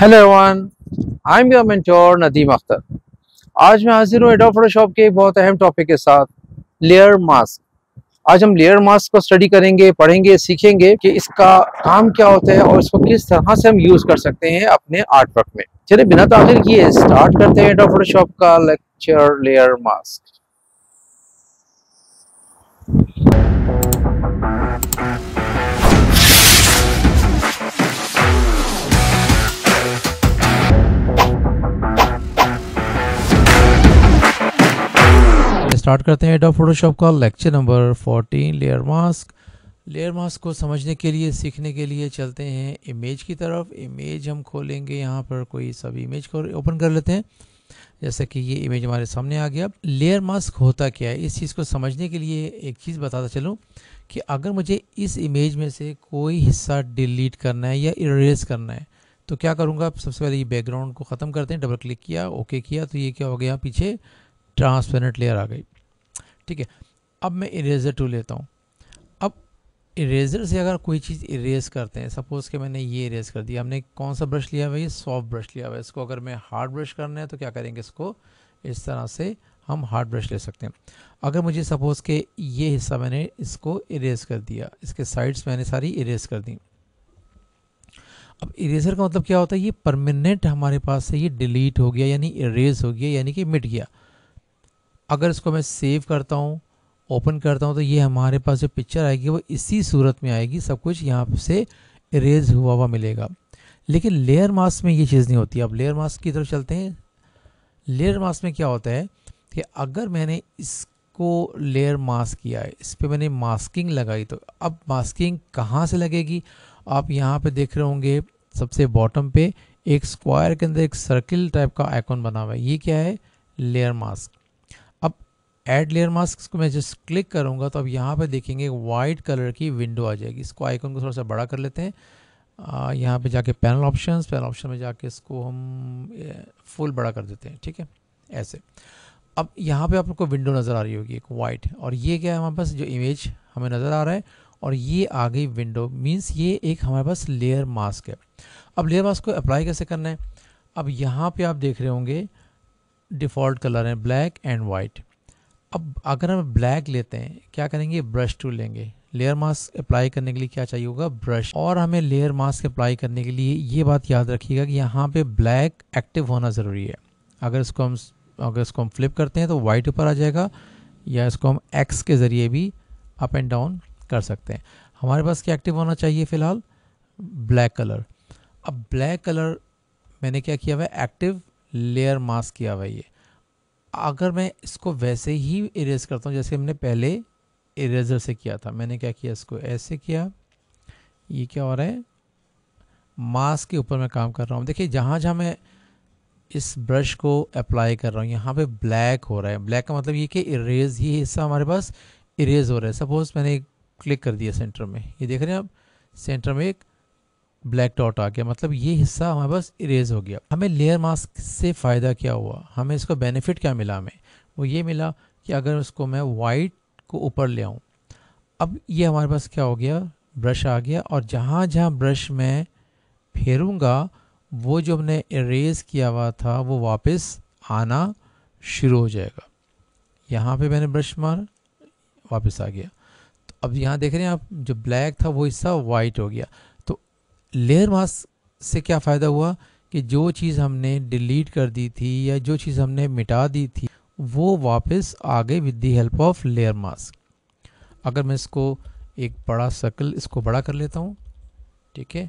hello everyone I am your mentor Nadeem Akhtar आज मैं हाजिर हूँ एडो शॉप के एक बहुत अहम टॉपिक के साथ लेयर मास्क आज हम लेयर मास्क को स्टडी करेंगे पढ़ेंगे सीखेंगे कि इसका काम क्या होता है और इसको किस तरह से हम यूज कर सकते हैं अपने आर्ट वर्क में चलिए बिना ताखिर किए स्टार्ट करते हैं एडो शॉप का लेक्चर लेयर मास्क स्टार्ट करते हैं एडोब फोटोशॉप का lecture number 14 layer mask layer mask को समझने के लिए सीखने के लिए चलते हैं इमेज की तरफ इमेज हम खोलेंगे यहाँ पर कोई सब इमेज को ओपन कर लेते हैं जैसे कि ये इमेज हमारे सामने आ गया लेयर मास्क होता क्या है इस चीज़ को समझने के लिए एक चीज़ बताता चलूँ कि अगर मुझे इस इमेज में से कोई हिस्सा डिलीट करना है या इरेज करना है तो क्या करूँगा सबसे पहले ये बैकग्राउंड को ख़त्म करते हैं डबल क्लिक किया ओके किया तो ये क्या हो गया पीछे ट्रांसपेरेंट लेयर आ गई ठीक है अब मैं इरेज़र टू लेता हूँ अब इरेज़र से अगर कोई चीज़ इरेज करते हैं सपोज़ कि मैंने ये इरेज कर दिया हमने कौन सा ब्रश लिया भाई सॉफ्ट ब्रश लिया हुआ इसको अगर मैं हार्ड ब्रश करना है तो क्या करेंगे इसको इस तरह से हम हार्ड ब्रश ले सकते हैं अगर मुझे सपोज़ के ये हिस्सा मैंने इसको इरेज कर दिया इसके साइड्स मैंने सारी इरेज कर दी अब इरेजर का मतलब क्या होता है ये परमानेंट हमारे पास से ये डिलीट हो गया यानी इरेज हो गया यानी कि मिट गया अगर इसको मैं सेव करता हूँ ओपन करता हूँ तो ये हमारे पास जो पिक्चर आएगी वो इसी सूरत में आएगी सब कुछ यहाँ से इरेज हुआ हुआ मिलेगा लेकिन लेयर मास्क में ये चीज़ नहीं होती अब लेयर मास्क की तरफ चलते हैं लेयर मास्क में क्या होता है कि अगर मैंने इसको लेयर मास्क किया है इस पर मैंने मास्किंग लगाई तो अब मास्किंग कहाँ से लगेगी आप यहाँ पे देख रहे होंगे सबसे बॉटम पे एक स्क्वायर के अंदर एक सर्किल टाइप का आइकॉन बना हुआ है ये क्या है layer mask add layer mask को मैं जस्ट क्लिक करूँगा तो अब यहाँ पर देखेंगे वाइट कलर की विंडो आ जाएगी इसको आइकन को थोड़ा सा बड़ा कर लेते हैं यहाँ पे जाके पैनल ऑप्शंस पैनल ऑप्शन में जाके इसको हम फुल बड़ा कर देते हैं ठीक है ऐसे अब यहाँ पे आपको विंडो नज़र आ रही होगी एक वाइट और ये क्या है हमारे पास जो इमेज हमें नज़र आ रहा है और ये आ गई विंडो मीन्स ये एक हमारे पास लेयर मास्क है अब लेयर मास्क को अप्लाई कैसे करना है अब यहाँ पर आप देख रहे होंगे डिफ़ॉल्ट कलर हैं ब्लैक एंड वाइट अब अगर हम ब्लैक लेते हैं क्या करेंगे ब्रश टूल लेंगे लेयर मास्क अप्लाई करने के लिए क्या चाहिए होगा ब्रश और हमें लेयर मास्क अप्लाई करने के लिए ये बात याद रखिएगा कि यहाँ पे ब्लैक एक्टिव होना ज़रूरी है अगर इसको हम अगर इसको हम फ्लिप करते हैं तो वाइट ऊपर आ जाएगा या इसको हम एक्स के ज़रिए भी अप एंड डाउन कर सकते हैं हमारे पास क्या एक्टिव होना चाहिए फ़िलहाल ब्लैक कलर अब ब्लैक कलर मैंने क्या किया हुआ है एक्टिव लेयर मास्क किया हुआ ये अगर मैं इसको वैसे ही इरेज करता हूँ जैसे हमने पहले इरेजर से किया था मैंने क्या किया इसको ऐसे किया ये क्या हो रहा है मास्क के ऊपर मैं काम कर रहा हूँ देखिए जहाँ जहाँ मैं इस ब्रश को अप्लाई कर रहा हूँ यहाँ पे ब्लैक हो रहा है ब्लैक का मतलब ये कि इरेज ही हिस्सा हमारे पास इरेज हो रहा है सपोज़ मैंने क्लिक कर दिया सेंटर में ये देख रहे हैं आप सेंटर में एक ब्लैक डॉट आ गया मतलब ये हिस्सा हमारे पास इरेज हो गया हमें लेयर मास्क से फ़ायदा क्या हुआ हमें इसका बेनिफिट क्या मिला हमें वो ये मिला कि अगर उसको मैं वाइट को ऊपर ले आऊँ अब ये हमारे पास क्या हो गया ब्रश आ गया और जहाँ जहाँ ब्रश मैं फेरूँगा वो जो हमने इरेज किया हुआ था वो वापस आना शुरू हो जाएगा यहाँ पे मैंने ब्रश मारा वापस आ गया तो अब यहाँ देख रहे हैं आप जो ब्लैक था वो हिस्सा वाइट हो गया लेयर मास्क से क्या फ़ायदा हुआ कि जो चीज़ हमने डिलीट कर दी थी या जो चीज़ हमने मिटा दी थी वो वापस आ गई with the help of layer mask अगर मैं इसको एक बड़ा सर्कल इसको बड़ा कर लेता हूँ ठीक है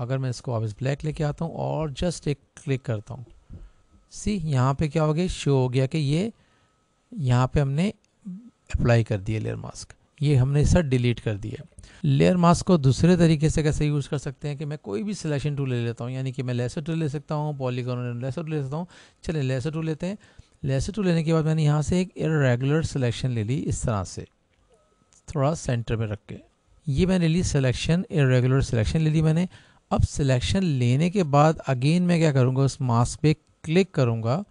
अगर मैं इसको वापस ब्लैक लेके आता हूँ और जस्ट एक क्लिक करता हूँ सी यहाँ पे क्या हो गया शो हो गया कि ये यहाँ पे हमने अप्लाई कर दिया लेयर मास्क ये हमने सर डिलीट कर दिया लेयर मास्क को दूसरे तरीके से कैसे यूज़ कर सकते हैं कि मैं कोई भी सिलेक्शन टूल ले लेता हूँ यानी कि मैं लेसर टूल ले सकता हूँ पॉलीकॉन लेसर टूल ले सकता हूँ चले लेसर टूल लेते हैं लेसर टूल लेने के बाद मैंने यहाँ से एक इरेगुलर सिलेक्शन ले ली इस तरह से थोड़ा सेंटर में रख के ये मैंने ली सिलेक्शन रेगुलर सिलेक्शन ले ली मैंने अब सिलेक्शन लेने के बाद अगेन मैं क्या करूँगा उस मास्क पर क्लिक करूँगा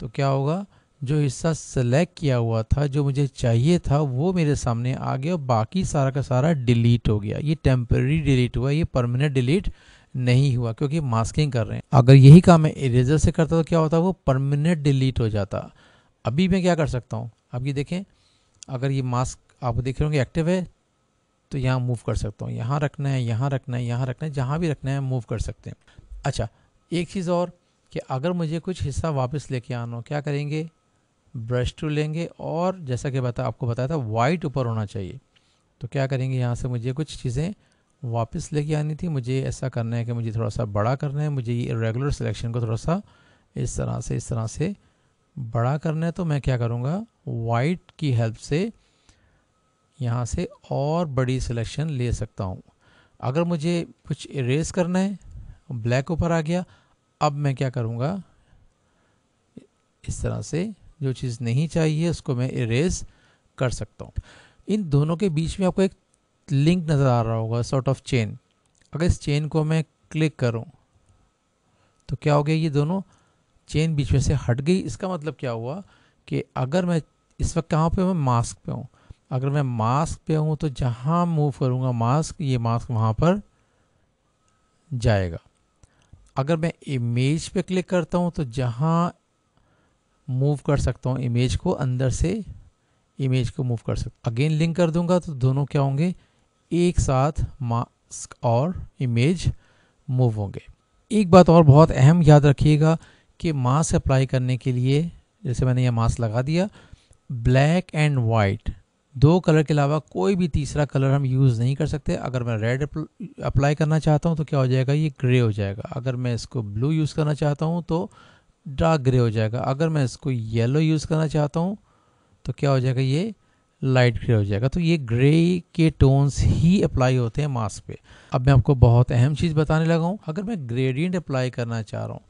तो क्या होगा जो हिस्सा सेलेक्ट किया हुआ था जो मुझे चाहिए था वो मेरे सामने आ गया और बाकी सारा का सारा डिलीट हो गया ये टेम्प्रेरी डिलीट हुआ ये परमानेंट डिलीट नहीं हुआ क्योंकि मास्किंग कर रहे हैं अगर यही काम मैं इरेजर से करता तो क्या होता वो परमानेंट डिलीट हो जाता अभी मैं क्या कर सकता हूँ अब ये देखें अगर ये मास्क आप देख रहे होंगे एक्टिव है तो यहाँ मूव कर सकता हूँ यहाँ रखना है यहाँ रखना है यहाँ रखना है जहाँ भी रखना है मूव कर सकते हैं अच्छा एक चीज़ और कि अगर मुझे कुछ हिस्सा वापस लेके आना हो क्या करेंगे ब्रश टू लेंगे और जैसा कि बता आपको बताया था वाइट ऊपर होना चाहिए तो क्या करेंगे यहाँ से मुझे कुछ चीज़ें वापस लेके आनी थी मुझे ऐसा करना है कि मुझे थोड़ा सा बड़ा करना है मुझे ये रेगुलर सिलेक्शन को थोड़ा सा इस तरह से इस तरह से बड़ा करना है तो मैं क्या करूँगा वाइट की हेल्प से यहाँ से और बड़ी सिलेक्शन ले सकता हूँ अगर मुझे कुछ इरेज करना है ब्लैक ऊपर आ गया अब मैं क्या करूँगा इस तरह से जो चीज़ नहीं चाहिए उसको मैं इरेज कर सकता हूँ इन दोनों के बीच में आपको एक लिंक नज़र आ रहा होगा सॉर्ट ऑफ चेन अगर इस चेन को मैं क्लिक करूँ तो क्या हो गया ये दोनों चेन बीच में से हट गई इसका मतलब क्या हुआ कि अगर मैं इस वक्त कहाँ पे मैं मास्क पे हूँ अगर मैं मास्क पे हूँ तो जहाँ मूव करूँगा मास्क ये मास्क वहाँ पर जाएगा अगर मैं इमेज पे क्लिक करता हूँ तो जहाँ मूव कर सकता हूँ इमेज को अंदर से इमेज को मूव कर सकता हूँ अगेन लिंक कर दूंगा तो दोनों क्या होंगे एक साथ मास्क और इमेज मूव होंगे एक बात और बहुत अहम याद रखिएगा कि मास्क अप्लाई करने के लिए जैसे मैंने यह मास्क लगा दिया ब्लैक एंड वाइट दो कलर के अलावा कोई भी तीसरा कलर हम यूज़ नहीं कर सकते अगर मैं रेड अप्लाई करना चाहता हूँ तो क्या हो जाएगा ये ग्रे हो जाएगा अगर मैं इसको ब्लू यूज़ करना चाहता हूँ तो डार्क ग्रे हो जाएगा अगर मैं इसको येलो यूज़ करना चाहता हूँ तो क्या हो जाएगा ये लाइट ग्रे हो जाएगा तो ये ग्रे के टोन्स ही अप्लाई होते हैं मास्क पे अब मैं आपको बहुत अहम चीज़ बताने लगा हूँ अगर मैं ग्रेडियंट अप्लाई करना चाह रहा हूँ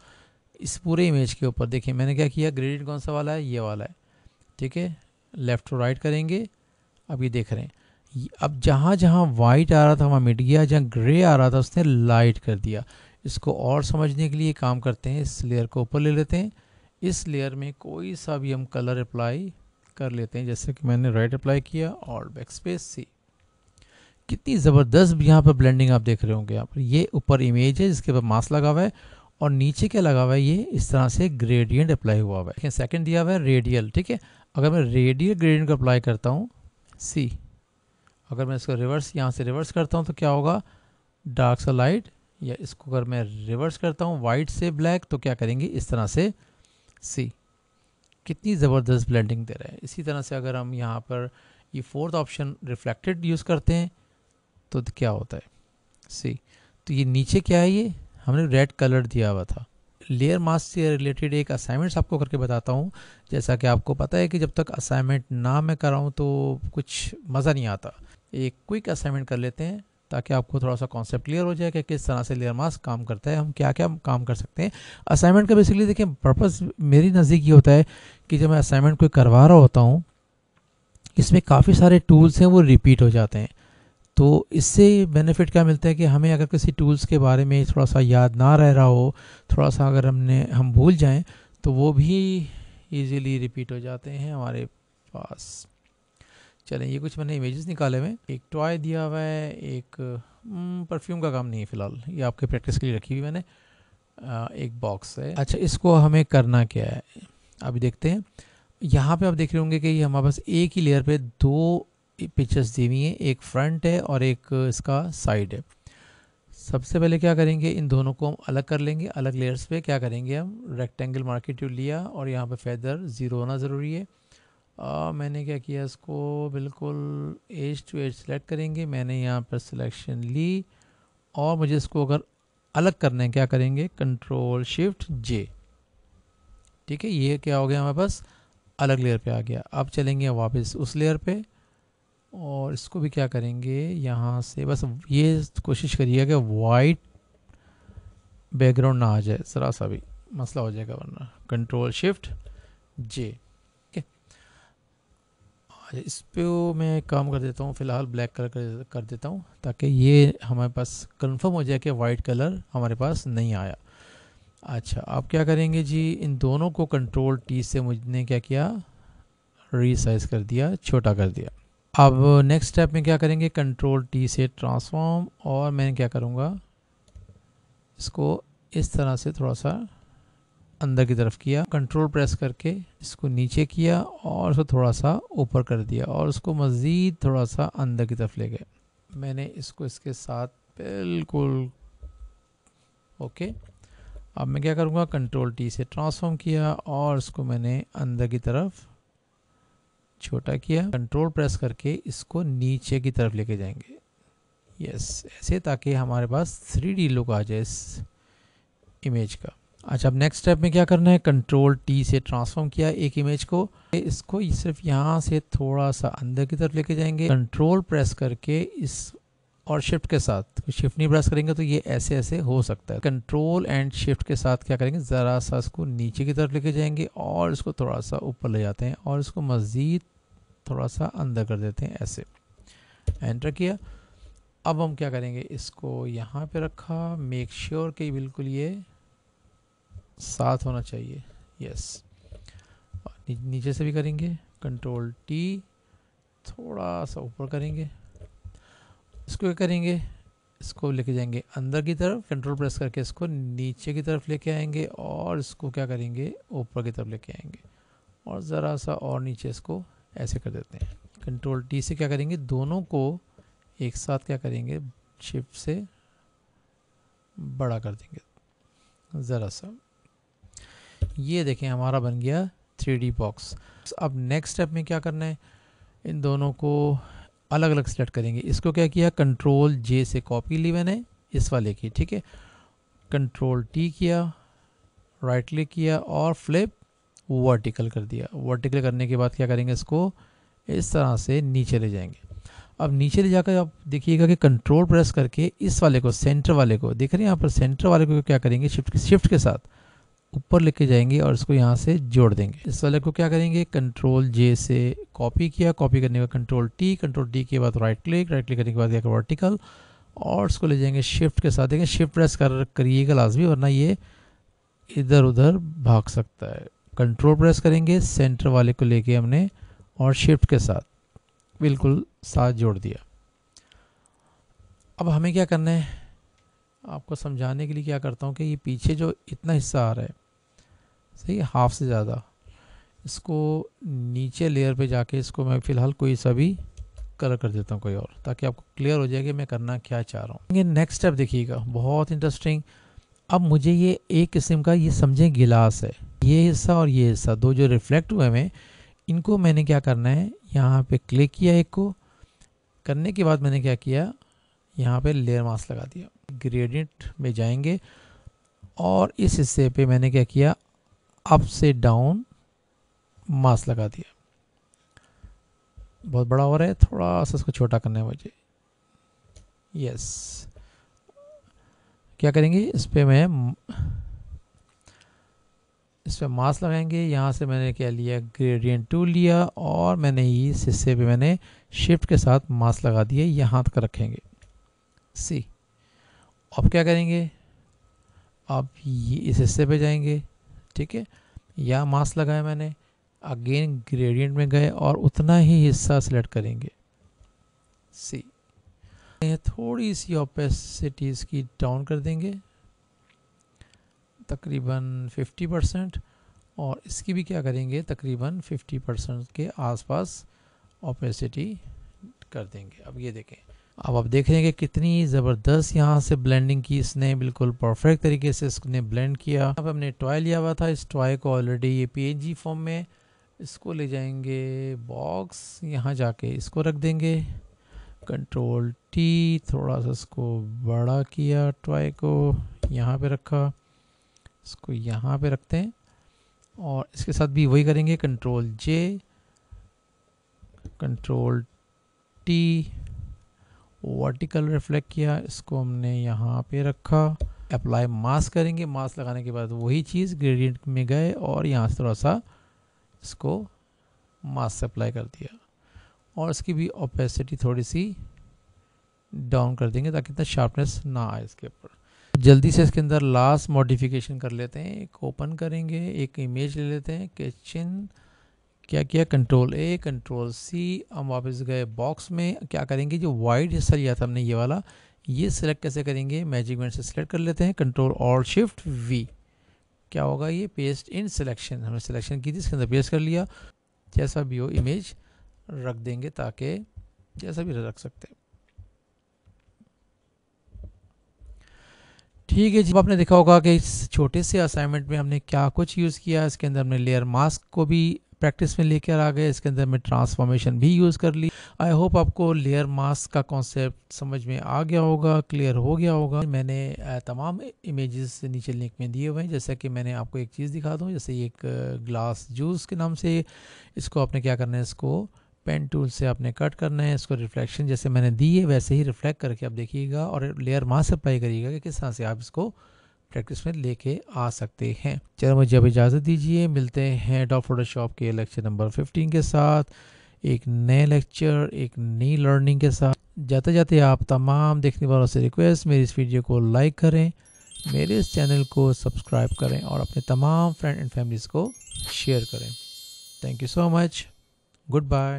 इस पूरे इमेज के ऊपर देखिए मैंने क्या किया ग्रेडियंट कौन सा वाला है ये वाला है ठीक है लेफ़्ट टू राइट करेंगे अब ये देख रहे हैं अब जहाँ जहाँ वाइट आ रहा था वहाँ मिट गया जहाँ ग्रे आ रहा था उसने लाइट कर दिया इसको और समझने के लिए काम करते हैं इस लेयर को ऊपर ले लेते हैं इस लेयर में कोई सा भी हम कलर अप्लाई कर लेते हैं जैसे कि मैंने राइट अप्लाई किया और बैक स्पेस सी कितनी ज़बरदस्त यहाँ पर ब्लेंडिंग आप देख रहे होंगे यहाँ पर ये ऊपर इमेज है जिसके ऊपर मास्क लगा हुआ है और नीचे क्या लगा हुआ है ये इस तरह से ग्रेडियंट अप्लाई हुआ हुआ है ठीक सेकेंड दिया हुआ है रेडियल ठीक है अगर मैं रेडियल ग्रेडियंट को अप्लाई करता हूँ सी अगर मैं इसको रिवर्स यहाँ से रिवर्स करता हूँ तो क्या होगा डार्क सा लाइट या इसको अगर मैं रिवर्स करता हूँ वाइट से ब्लैक तो क्या करेंगे इस तरह से सी कितनी ज़बरदस्त ब्लेंडिंग दे रहा है इसी तरह से अगर हम यहाँ पर ये फोर्थ ऑप्शन रिफ्लेक्टेड यूज़ करते हैं तो, तो क्या होता है सी तो ये नीचे क्या है ये हमने रेड कलर दिया हुआ था लेयर मास्क से रिलेटेड एक असाइनमेंट्स आपको करके बताता हूँ जैसा कि आपको पता है कि जब तक असाइनमेंट ना मैं कराऊँ तो कुछ मज़ा नहीं आता एक क्विक असाइनमेंट कर लेते हैं ताकि आपको थोड़ा सा कॉन्सेप्ट क्लियर हो जाए कि किस तरह से लेयर मास्क काम करता है हम क्या क्या काम कर सकते हैं असाइनमेंट का बेसिकली देखिए पर्पज़ मेरी नज़दीक ये होता है कि जब मैं असाइनमेंट कोई करवा रहा होता हूँ इसमें काफ़ी सारे टूल्स हैं वो रिपीट हो जाते हैं तो इससे बेनिफिट क्या मिलता है कि हमें अगर किसी टूल्स के बारे में थोड़ा सा याद ना रह रहा हो थोड़ा सा अगर हमने हम भूल जाएं तो वो भी इजीली रिपीट हो जाते हैं हमारे पास चलें ये कुछ मैंने इमेजेस निकाले हुए एक टॉय दिया हुआ है एक परफ्यूम हम्म, का काम नहीं है फ़िलहाल ये आपके प्रैक्टिस के लिए रखी हुई मैंने आ, एक बॉक्स है अच्छा इसको हमें करना क्या है अभी देखते हैं यहाँ पे आप देख रहे होंगे कि हमारे पास एक ही लेयर पे दो पिक्चर्स दी हुई हैं एक फ्रंट है और एक इसका साइड है सबसे पहले क्या करेंगे इन दोनों को हम अलग कर लेंगे अलग लेयर्स पे क्या करेंगे हम रेक्टेंगल मार्केट लिया और यहाँ पे फैदर ज़ीरो होना ज़रूरी है आ, मैंने क्या किया इसको बिल्कुल एज टू एज सेलेक्ट करेंगे मैंने यहाँ पर सिलेक्शन ली और मुझे इसको अगर अलग करने क्या करेंगे कंट्रोल शिफ्ट जे ठीक है ये क्या हो गया हमारे पास अलग लेयर पे आ गया अब चलेंगे वापस उस लेयर पे और इसको भी क्या करेंगे यहाँ से बस ये कोशिश करिए कि वाइट बैकग्राउंड ना आ जाए सरा सा भी मसला हो जाएगा वरना कंट्रोल शिफ्ट जे अच्छा इस पर मैं काम कर देता हूँ फ़िलहाल ब्लैक कलर कर देता हूँ ताकि ये हमारे पास कंफर्म हो जाए कि वाइट कलर हमारे पास नहीं आया अच्छा आप क्या करेंगे जी इन दोनों को कंट्रोल टी से मुझने क्या किया रीसाइज कर दिया छोटा कर दिया अब नेक्स्ट स्टेप में क्या करेंगे कंट्रोल टी से ट्रांसफॉर्म और मैं क्या करूँगा इसको इस तरह से थोड़ा सा अंदर की तरफ किया कंट्रोल प्रेस करके इसको नीचे किया और उसको थोड़ा सा ऊपर कर दिया और उसको मज़ीद थोड़ा सा अंदर की तरफ ले गए मैंने इसको इसके साथ बिल्कुल ओके अब मैं क्या करूँगा कंट्रोल टी से ट्रांसफॉर्म किया और इसको मैंने अंदर की तरफ छोटा किया कंट्रोल प्रेस करके इसको नीचे की तरफ लेके जाएंगे यस ऐसे ताकि हमारे पास थ्री डी लुक आ जाए इस इमेज का अच्छा अब नेक्स्ट स्टेप में क्या करना है कंट्रोल टी से ट्रांसफॉर्म किया एक इमेज को इसको सिर्फ यहाँ से थोड़ा सा अंदर की तरफ लेके जाएंगे कंट्रोल प्रेस करके इस और शिफ्ट के साथ शिफ्ट नहीं प्रेस करेंगे तो ये ऐसे ऐसे हो सकता है कंट्रोल एंड शिफ्ट के साथ क्या करेंगे ज़रा सा इसको नीचे की तरफ लेके जाएंगे और इसको थोड़ा सा ऊपर ले जाते हैं और इसको मज़ीद थोड़ा सा अंदर कर देते हैं ऐसे एंटर किया अब हम क्या करेंगे इसको यहाँ पे रखा मेक श्योर sure कि बिल्कुल ये साथ होना चाहिए यस और नीचे से भी करेंगे कंट्रोल टी थोड़ा सा ऊपर करेंगे इसको क्या करेंगे इसको लेके जाएंगे अंदर की तरफ कंट्रोल प्रेस करके इसको नीचे की तरफ लेके आएंगे और इसको क्या करेंगे ऊपर की तरफ लेके आएंगे और ज़रा सा और नीचे इसको ऐसे कर देते हैं कंट्रोल टी से क्या करेंगे दोनों को एक साथ क्या करेंगे शिफ्ट से बड़ा कर देंगे ज़रा सा ये देखें हमारा बन गया थ्री बॉक्स अब नेक्स्ट स्टेप में क्या करना है इन दोनों को अलग अलग सेलेक्ट करेंगे इसको क्या किया कंट्रोल जे से कॉपी ली मैंने इस वाले की ठीक है कंट्रोल टी किया राइट क्लिक किया और फ्लिप वर्टिकल कर दिया वर्टिकल करने के बाद क्या करेंगे इसको इस तरह से नीचे ले जाएंगे अब नीचे ले जाकर आप देखिएगा कि कंट्रोल प्रेस करके इस वाले को सेंटर वाले को देख रहे हैं यहाँ पर सेंटर वाले को क्या करेंगे शिफ्ट शिफ्ट के साथ ऊपर लेके जाएंगे और इसको यहाँ से जोड़ देंगे इस वाले को क्या करेंगे कंट्रोल जे से कॉपी किया कॉपी करने के बाद कंट्रोल टी कंट्रोल डी के बाद राइट क्लिक राइट क्लिक करने के बाद क्या वर्टिकल और इसको ले जाएंगे शिफ्ट के साथ देखें शिफ्ट प्रेस कर करिएगा लाजमी वरना ये इधर उधर भाग सकता है कंट्रोल प्रेस करेंगे सेंटर वाले को लेके हमने और शिफ्ट के साथ बिल्कुल साथ जोड़ दिया अब हमें क्या करना है आपको समझाने के लिए क्या करता हूँ कि ये पीछे जो इतना हिस्सा आ रहा है सही हाफ से ज़्यादा इसको नीचे लेयर पे जाके इसको मैं फ़िलहाल कोई सा भी कलर कर देता हूँ कोई और ताकि आपको क्लियर हो जाए कि मैं करना क्या चाह रहा हूँ ये नेक्स्ट स्टेप देखिएगा बहुत इंटरेस्टिंग अब मुझे ये एक किस्म का ये समझें गिलास है ये हिस्सा और ये हिस्सा दो जो रिफ्लेक्ट हुए हैं इनको मैंने क्या करना है यहाँ पर क्लिक किया एक को करने के बाद मैंने क्या किया यहाँ पर लेयर मास्क लगा दिया ग्रेडिट में जाएंगे और इस हिस्से पे मैंने क्या किया अप से डाउन मास लगा दिया बहुत बड़ा हो रहा है थोड़ा सा इसको छोटा करने वजह मुझे यस क्या करेंगे इस पर मैं इस पर मास लगाएंगे यहाँ से मैंने क्या लिया ग्रेडियंट टू लिया और मैंने इस हिस्से पे मैंने शिफ्ट के साथ मास लगा दिया यहाँ तक रखेंगे सी अब क्या करेंगे अब ये इस हिस्से पे जाएंगे ठीक है या मास लगाया मैंने अगेन ग्रेडियंट में गए और उतना ही हिस्सा सेलेक्ट करेंगे सी थोड़ी सी ऑपेसिटी की डाउन कर देंगे तकरीबन 50 परसेंट और इसकी भी क्या करेंगे तकरीबन 50 परसेंट के आसपास ऑपेसिटी कर देंगे अब ये देखें अब आप देख रहे हैं कि कितनी ज़बरदस्त यहाँ से ब्लेंडिंग की इसने बिल्कुल परफेक्ट तरीके से इसने ब्लेंड किया अब हमने टॉय लिया हुआ था इस टॉय को ऑलरेडी ये पी फॉर्म में इसको ले जाएंगे बॉक्स यहाँ जाके इसको रख देंगे कंट्रोल टी थोड़ा सा इसको बड़ा किया टॉय को यहाँ पे रखा इसको यहाँ पे रखते हैं और इसके साथ भी वही करेंगे control J control T vertical reflect किया इसको हमने यहाँ पे रखा अप्लाई मास्क करेंगे मास्क लगाने के बाद वही चीज़ ग्रेडियंट में गए और यहाँ से थोड़ा सा इसको मास्क से अप्लाई कर दिया और इसकी भी ओपेसिटी थोड़ी सी डाउन कर देंगे ताकि इतना शार्पनेस ना आए इसके ऊपर जल्दी से इसके अंदर लास्ट मॉडिफिकेशन कर लेते हैं एक ओपन करेंगे एक इमेज ले लेते हैं किचन क्या किया कंट्रोल ए कंट्रोल सी हम वापस गए बॉक्स में क्या करेंगे जो वाइड हिस्सा लिया था हमने ये वाला ये सिलेक्ट कैसे करेंगे मैजिक मैन से सिलेक्ट कर लेते हैं कंट्रोल और शिफ्ट वी क्या होगा ये पेस्ट इन सिलेक्शन हमने सिलेक्शन की थी इसके अंदर पेस्ट कर लिया जैसा भी हो इमेज रख देंगे ताकि जैसा भी रख सकते हैं ठीक है जी आपने देखा होगा कि इस छोटे से असाइनमेंट में हमने क्या कुछ यूज़ किया इसके अंदर हमने लेयर मास्क को भी प्रैक्टिस में लेकर आ गए इसके अंदर मैं ट्रांसफॉर्मेशन भी यूज़ कर ली आई होप आपको लेयर मास्क का कॉन्सेप्ट समझ में आ गया होगा क्लियर हो गया होगा मैंने तमाम इमेजेस नीचे लिंक में दिए हुए हैं जैसा कि मैंने आपको एक चीज़ दिखा दूँ जैसे एक ग्लास जूस के नाम से इसको आपने क्या करना है इसको पेन टूल से आपने कट करना है इसको रिफ्लेक्शन जैसे मैंने दी है वैसे ही रिफ्लेक्ट करके आप देखिएगा और लेयर मास्क अप्लाई करिएगा कि किस तरह से आप इसको प्रैक्टिस में लेके आ सकते हैं चलो मुझे अब इजाज़त दीजिए मिलते हैं डॉ फोटोशॉप के लेक्चर नंबर फिफ्टीन के साथ एक नए लेक्चर एक नई लर्निंग के साथ जाते जाते आप तमाम देखने वालों से रिक्वेस्ट मेरी इस वीडियो को लाइक करें मेरे इस चैनल को सब्सक्राइब करें और अपने तमाम फ्रेंड एंड फैमिलीज़ को शेयर करें thank you so much good bye